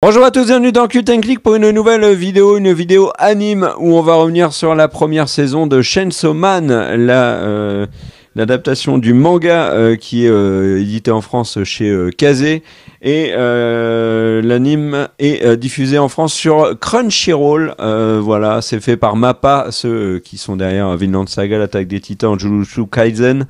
Bonjour à tous, et bienvenue dans Cut Click pour une nouvelle vidéo, une vidéo anime où on va revenir sur la première saison de Chainsaw Man, euh, l'adaptation du manga euh, qui est euh, édité en France chez Kazé et l'anime est diffusé en France sur Crunchyroll. voilà, c'est fait par Mappa, ceux qui sont derrière Vinland Saga, l'attaque des Titans, Jujutsu Kaisen.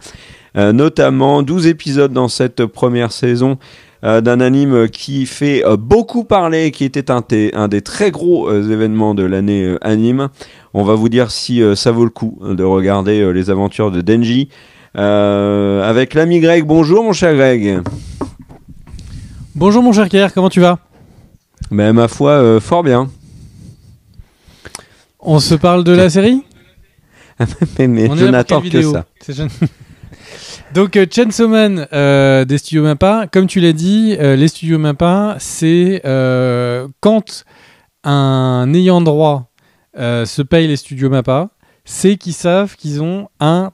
notamment 12 épisodes dans cette première saison euh, d'un anime qui fait euh, beaucoup parler, qui était un, des très gros euh, événements de l'année anime. On va vous dire si ça vaut le coup de regarder les aventures de Denji. avec l'ami Greg, bonjour mon cher Greg. Bonjour mon cher Pierre, comment tu vas mais ben, Ma foi, fort bien. On se parle de la série mais, je n'attends que ça. Donc Chen euh, Chainsaw euh, des studios Mappa, comme tu l'as dit, euh, les studios Mappa, c'est quand un ayant droit se paye les studios Mappa, c'est qu'ils savent qu'ils ont un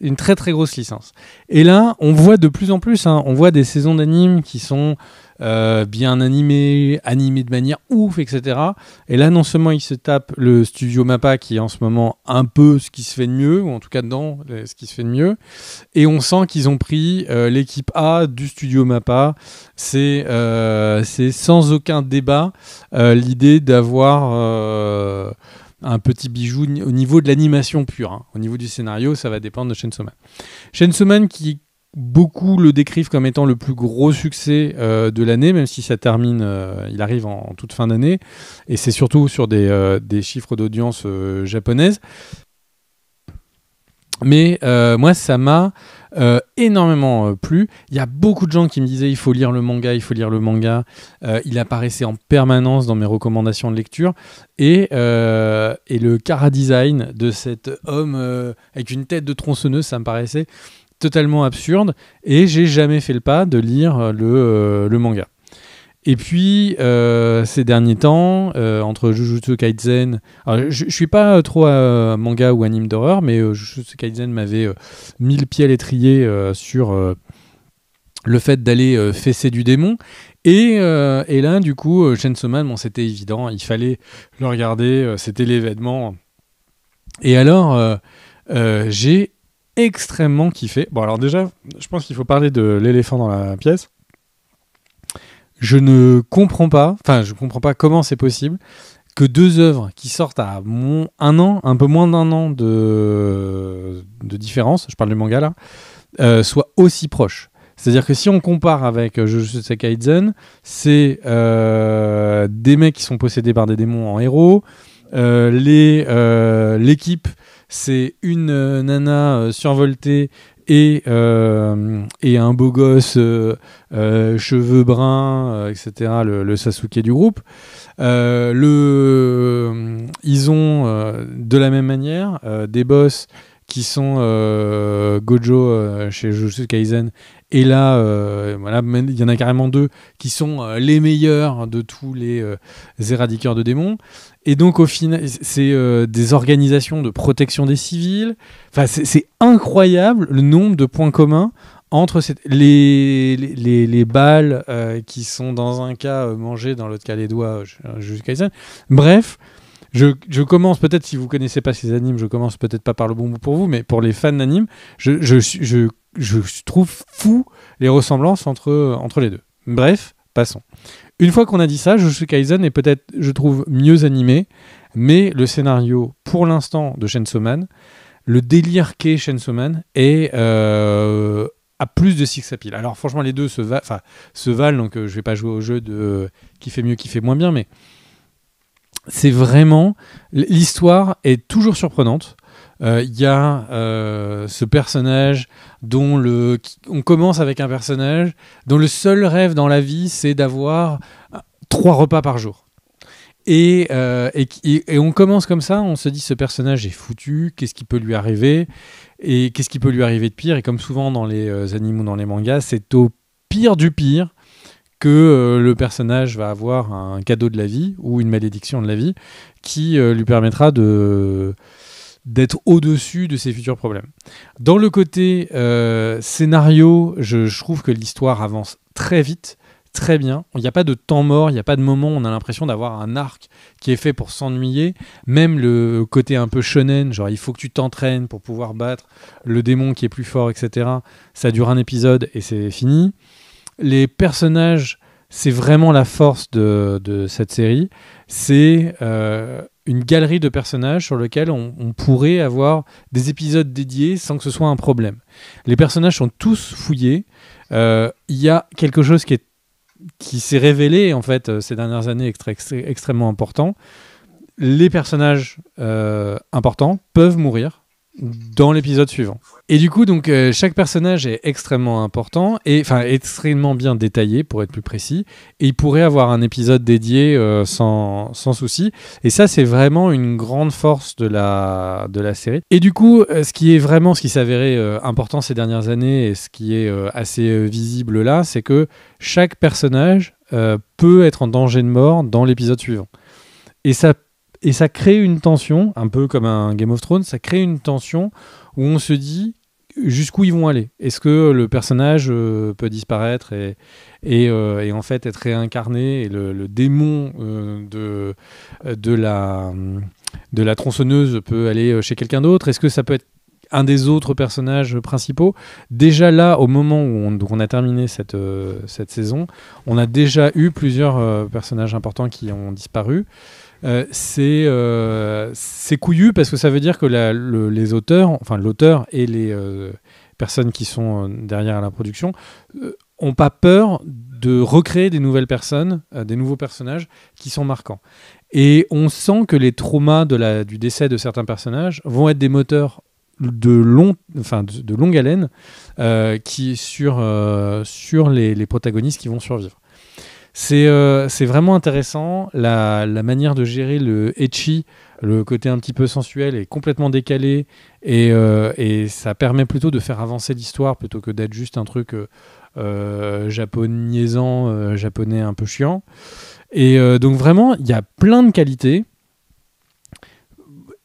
une très très grosse licence. Et là, on voit de plus en plus, hein, on voit des saisons d'animes qui sont euh, bien animées, animées de manière ouf, etc. Et là, non seulement ils se tapent le studio Mappa, qui est en ce moment un peu ce qui se fait de mieux, ou en tout cas dedans, ce qui se fait de mieux, et on sent qu'ils ont pris euh, l'équipe A du studio Mappa. C'est euh, sans aucun débat l'idée d'avoir un petit bijou au niveau de l'animation pure. Hein. Au niveau du scénario, ça va dépendre de Chainsaw Man. Chainsaw Man qui beaucoup le décrivent comme étant le plus gros succès euh, de l'année, même si ça termine, euh, il arrive en, toute fin d'année, et c'est surtout sur des, euh, des chiffres d'audience japonaises, mais euh, moi, ça m'a euh, énormément euh, plu. Il y a beaucoup de gens qui me disaient il faut lire le manga, il faut lire le manga. il apparaissait en permanence dans mes recommandations de lecture. Et, le chara-design de cet homme avec une tête de tronçonneuse, ça me paraissait totalement absurde. Et j'ai jamais fait le pas de lire le manga. Et puis, euh, ces derniers temps, euh, entre Jujutsu Kaisen, je, ne suis pas trop manga ou anime d'horreur, mais euh, Jujutsu Kaisen m'avait mis le pied à l'étrier sur le fait d'aller fesser du démon. Et, et, là, du coup, Chainsaw Man, bon, c'était évident, il fallait le regarder, c'était l'événement. Et alors, j'ai extrêmement kiffé. Bon, alors déjà, je pense qu'il faut parler de l'éléphant dans la pièce. Je ne comprends pas, enfin, je comprends pas comment c'est possible que deux œuvres qui sortent à un an, un peu moins d'un an de, différence, je parle du manga là, euh, soient aussi proches. C'est-à-dire que si on compare avec je euh, Jujutsu Kaisen, c'est euh, des mecs qui sont possédés par des démons en héros. l'équipe, c'est une nana survoltée euh, et, un beau gosse, euh, euh, cheveux bruns, etc., le, le, Sasuke du groupe. le, ils ont de la même manière des boss qui sont Gojo chez Jujutsu Kaisen et là, euh, voilà, il y en a carrément deux qui sont euh, les meilleurs de tous les euh, éradiqueurs de démons. Et donc, au final, c'est des organisations de protection des civils. Enfin, c'est incroyable le nombre de points communs entre les, les, les, balles qui sont dans un cas mangées, dans l'autre cas les doigts, jusqu'à Bref, je, je, commence peut-être, si vous connaissez pas ces animes, je commence peut-être pas par le bon bout pour vous, mais pour les fans d'animes, je, je, je, je trouve fou les ressemblances entre, entre les deux. Bref, passons. Une fois qu'on a dit ça, Jujutsu Kaisen est peut-être, je trouve, mieux animé, mais le scénario, pour l'instant, de Chainsaw Man, le délire qu'est Chainsaw Man est à euh, plus de Six pile. Alors franchement, les deux se, valent, donc je euh, je vais pas jouer au jeu de euh, qui fait mieux, qui fait moins bien, mais c'est vraiment... L'histoire est toujours surprenante il euh, y a euh, ce personnage dont le, on commence avec un personnage dont le seul rêve dans la vie, c'est d'avoir euh, trois repas par jour. Et, et, on commence comme ça, on se dit ce personnage est foutu, qu'est-ce qui peut lui arriver Et qu'est-ce qui peut lui arriver de pire Et comme souvent dans les animaux, animes ou dans les mangas, c'est au pire du pire que le personnage va avoir un cadeau de la vie ou une malédiction de la vie qui lui permettra de, d'être au-dessus de ses futurs problèmes. Dans le côté euh, scénario, je, trouve que l'histoire avance très vite, très bien. Il n'y a pas de temps mort, il n'y a pas de moment où on a l'impression d'avoir un arc qui est fait pour s'ennuyer. Même le côté un peu shonen, genre il faut que tu t'entraînes pour pouvoir battre le démon qui est plus fort, etc. Ça dure un épisode et c'est fini. Les personnages c'est vraiment la force de, cette série. C'est euh, une galerie de personnages sur lequel on, pourrait avoir des épisodes dédiés sans que ce soit un problème. Les personnages sont tous fouillés. Euh, il y a quelque chose qui est qui s'est révélé en fait euh, ces dernières années extrêmement important. Les personnages euh, importants peuvent mourir dans l'épisode suivant. Et du coup, donc euh, chaque personnage est extrêmement important et enfin extrêmement bien détaillé pour être plus précis. Et il pourrait avoir un épisode dédié euh, sans, souci. Et ça, c'est vraiment une grande force de la de la série. Et du coup, euh, ce qui est vraiment ce qui s'avérait important ces dernières années et ce qui est assez visible là, c'est que chaque personnage peut être en danger de mort dans l'épisode suivant. Et ça et ça crée une tension, un peu comme un Game of Thrones, ça crée une tension où on se dit jusqu'où ils vont aller. Est-ce que le personnage euh, peut disparaître et, euh, et, en fait être réincarné et le, démon euh, de, de, la, de la tronçonneuse peut aller chez quelqu'un d'autre Est-ce que ça peut être un des autres personnages principaux. Déjà là, au moment où on, a terminé cette saison, on a déjà eu plusieurs personnages importants qui ont disparu. Euh, euh, c'est couillu parce que ça veut dire que les auteurs, enfin l'auteur et les euh, personnes qui sont derrière la production, ont pas peur de recréer des nouvelles personnes, des nouveaux personnages qui sont marquants. Et on sent que les traumas du décès de certains personnages vont être des moteurs de, enfin, longue haleine qui, sur, les, protagonistes qui vont survivre. Euh, c'est vraiment intéressant. La, manière de gérer le etchi, le côté un petit peu sensuel, est complètement décalé. Euh, et, ça permet plutôt de faire avancer l'histoire plutôt que d'être juste un truc euh, euh japonaisant, japonais un peu chiant. Et donc, vraiment, il y a plein de qualités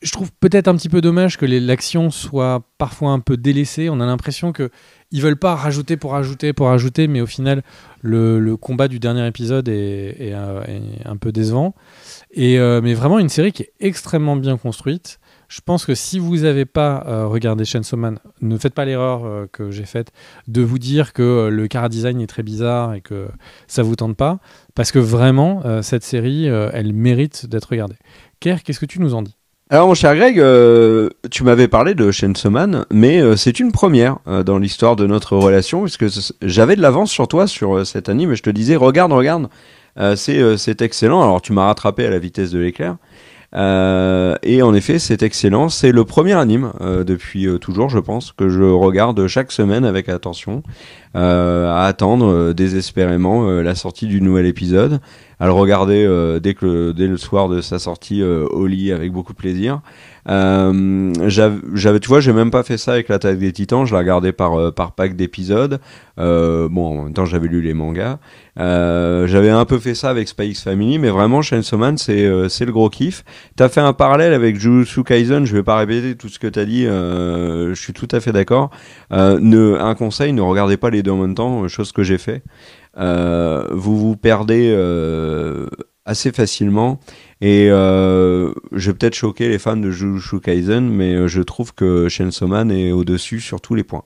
je trouve peut-être un petit peu dommage que l'action soit parfois un peu délaissée. On a l'impression que ils veulent pas rajouter pour rajouter pour rajouter, mais au final, le, combat du dernier épisode est, euh, un, peu décevant. Euh, mais vraiment une série qui est extrêmement bien construite. Je pense que si vous n'avez pas euh, regardé Chainsaw Man, ne faites pas l'erreur que j'ai faite de vous dire que le car design est très bizarre et que ça vous tente pas, parce que vraiment cette série, elle mérite d'être regardée. Kerr, qu'est-ce que tu nous en dis alors mon cher Greg, euh, tu m'avais parlé de Chainsaw mais euh, c'est une première euh, dans l'histoire de notre relation, puisque j'avais de l'avance sur toi sur cet anime, et je te disais, regarde, regarde, c'est excellent, alors tu m'as rattrapé à la vitesse de l'éclair, et en effet c'est excellent, c'est le premier anime depuis toujours, je pense, que je regarde chaque semaine avec attention, à attendre désespérément la sortie du nouvel épisode, à le regarder euh, dès, que le, dès le soir de sa sortie euh, au lit avec beaucoup de plaisir. Euh, j'avais, tu vois, j'ai même pas fait ça avec l'attaque des Titans. Je la regardé par par pack d'épisodes. bon, en même temps, j'avais lu les mangas. j'avais un peu fait ça avec Space Family, mais vraiment, Chainsaw Man, c'est c'est le gros kiff. T'as fait un parallèle avec Jujutsu Kaisen. Je vais pas répéter tout ce que t'as dit. je suis tout à fait d'accord. ne, un conseil, ne regardez pas les deux en même temps. Chose que j'ai fait. Euh, vous vous perdez euh, assez facilement et euh, je vais peut-être choquer les fans de Jujutsu Kaisen, mais euh, je trouve que Chainsaw est au-dessus sur tous les points.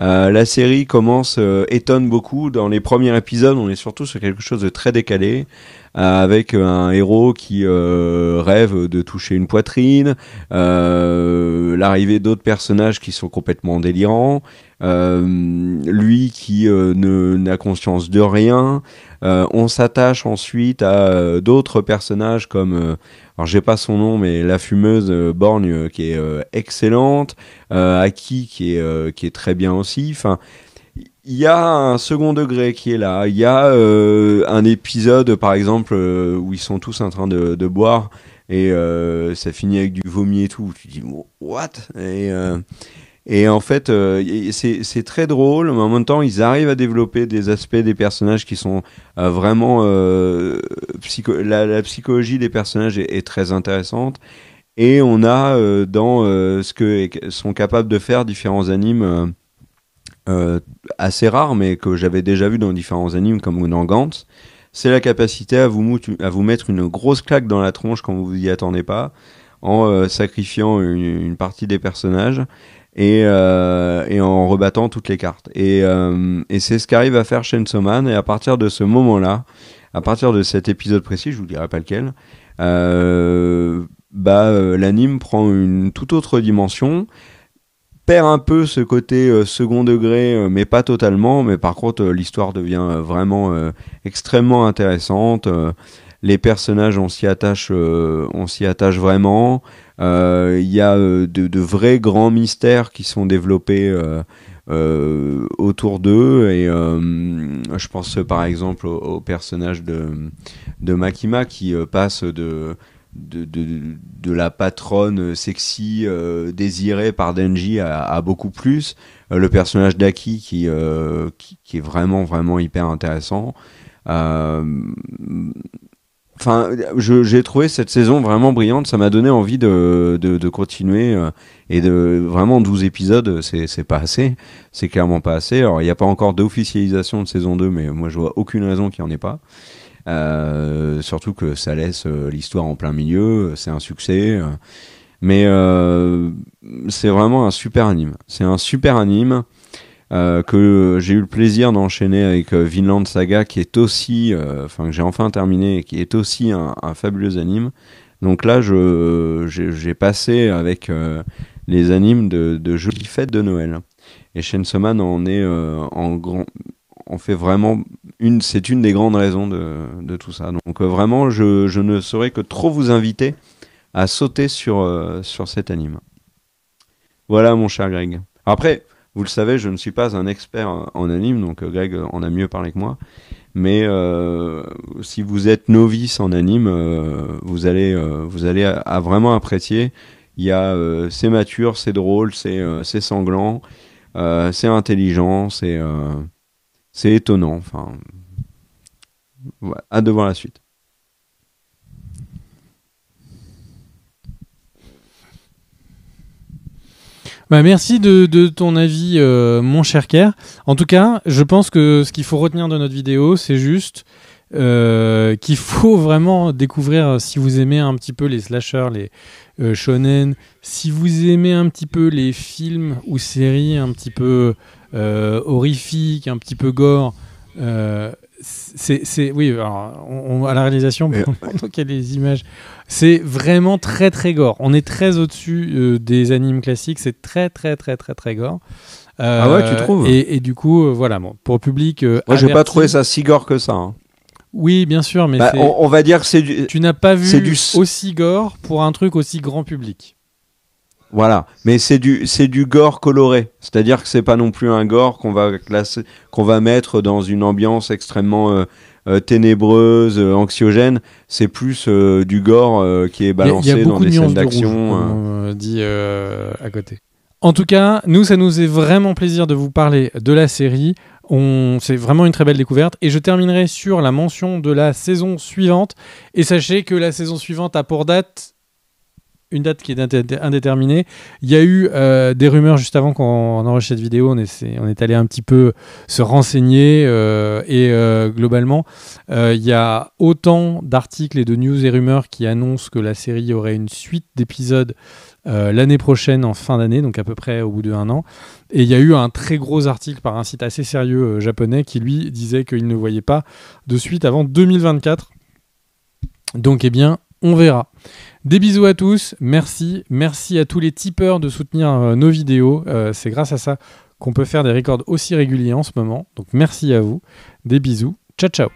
Euh, la série commence, euh, étonne beaucoup. Dans les premiers épisodes, on est surtout sur quelque chose de très décalé, avec un héros qui rêve de toucher une poitrine, l'arrivée d'autres personnages qui sont complètement délirants, lui qui n'a conscience de rien. on s'attache ensuite à d'autres personnages comme euh, alors j'ai pas son nom, mais la fumeuse euh, Borgne euh, qui est excellente, Aki qui est, qui est très bien aussi. Enfin, il y a un second degré qui est là. Il y a un épisode, par exemple, où ils sont tous en train de, boire et ça finit avec du vomi et tout. Tu dis, what? Et, et en fait, euh, c'est très drôle, mais en même temps, ils arrivent à développer des aspects des personnages qui sont euh, vraiment... Euh, la, psychologie des personnages est, très intéressante. Et on a dans ce que sont capables de faire différents animes assez rares, mais que j'avais déjà vu dans différents animes comme dans Gantz, c'est la capacité à vous, à vous mettre une grosse claque dans la tronche quand vous vous y attendez pas, en sacrifiant une partie des personnages. Euh, et, en rebattant toutes les cartes. Et, euh, c'est ce qu'arrive à faire Chainsaw Man. Et à partir de ce moment-là, à partir de cet épisode précis, je vous dirai pas lequel, euh, bah, l'anime prend une toute autre dimension perd un peu ce côté second degré, mais pas totalement. Mais par contre, l'histoire devient vraiment extrêmement intéressante. les personnages, on s'y attache, on s'y attache vraiment. Euh, il y a euh, de, vrais grands mystères qui sont développés. Euh, autour d'eux et je pense par exemple au, personnage de, Makima qui passe de de, la patronne sexy désirée par Denji à, beaucoup plus le personnage d'Aki qui, qui, est vraiment vraiment hyper intéressant Enfin, j'ai trouvé cette saison vraiment brillante. Ça m'a donné envie de, de, continuer. Euh, et de vraiment 12 épisodes, c'est pas assez. C'est clairement pas assez. Alors, il n'y a pas encore d'officialisation de saison 2, mais moi, je vois aucune raison qu'il n'y en ait pas. Euh, surtout que ça laisse euh, l'histoire en plein milieu. C'est un succès. Mais c'est vraiment un super anime. C'est un super anime. Euh, que euh, j'ai eu le plaisir d'enchaîner avec euh, Vinland Saga, qui est aussi, enfin que j'ai enfin terminé, qui est aussi un, fabuleux anime. Donc là, j'ai passé avec les animes de, de jolies fêtes de Noël. Et Chainsaw en est en grand, on fait vraiment une, c'est une des grandes raisons de, tout ça. Donc vraiment, je, ne saurais que trop vous inviter à sauter sur, sur cet anime. Voilà, mon cher Greg. Après, vous le savez, je ne suis pas un expert en anime, donc euh, Greg en a mieux parlé que moi. Mais euh, si vous êtes novice en anime, euh, vous allez, vous allez à, vraiment apprécier. Il y c'est mature, c'est drôle, c'est sanglant, c'est intelligent, c'est c'est étonnant. Enfin, de voir la suite. Bah, merci de, ton avis, euh, mon cher Kerr. En tout cas, je pense que ce qu'il faut retenir de notre vidéo, c'est juste euh, qu'il faut vraiment découvrir euh, si vous aimez un petit peu les slashers, les shonen, si vous aimez un petit peu les films ou séries un petit peu horrifiques, un petit peu gore c'est oui alors, à la réalisation donc y a les images c'est vraiment très très gore on est très au dessus euh, des animes classiques c'est très très très très très gore ah ouais tu euh, trouves et, du coup euh, voilà pour le public moi j'ai pas trouvé ça si gore que ça hein. oui bien sûr mais bah, on, va dire que c'est tu n'as pas vu aussi gore pour un truc aussi grand public voilà, mais c'est du c'est du gore coloré, c'est-à-dire que c'est pas non plus un gore qu'on va qu'on va mettre dans une ambiance extrêmement euh, euh, ténébreuse, euh, anxiogène. C'est plus du gore qui est balancé y a dans des scènes d'action. dit à côté. En tout cas, nous, ça nous est vraiment plaisir de vous parler de la série. C'est vraiment une très belle découverte. Et je terminerai sur la mention de la saison suivante. Et sachez que la saison suivante a pour date une date qui est indéterminée. Il y a eu euh, des rumeurs juste avant qu'on enregistre cette vidéo. On, est allé un petit peu se renseigner euh, et euh, globalement, il y a autant d'articles et de news et rumeurs qui annoncent que la série aurait une suite d'épisodes l'année prochaine en fin d'année, donc à peu près au bout d'un an. Et il y a eu un très gros article par un site assez sérieux japonais qui lui disait qu'il ne voyait pas de suite avant 2024. Donc eh bien, on verra. Des bisous à tous, merci, merci à tous les tipeurs de soutenir euh, nos vidéos, euh, c'est grâce à ça qu'on peut faire des records aussi réguliers en ce moment, donc merci à vous, des bisous, ciao ciao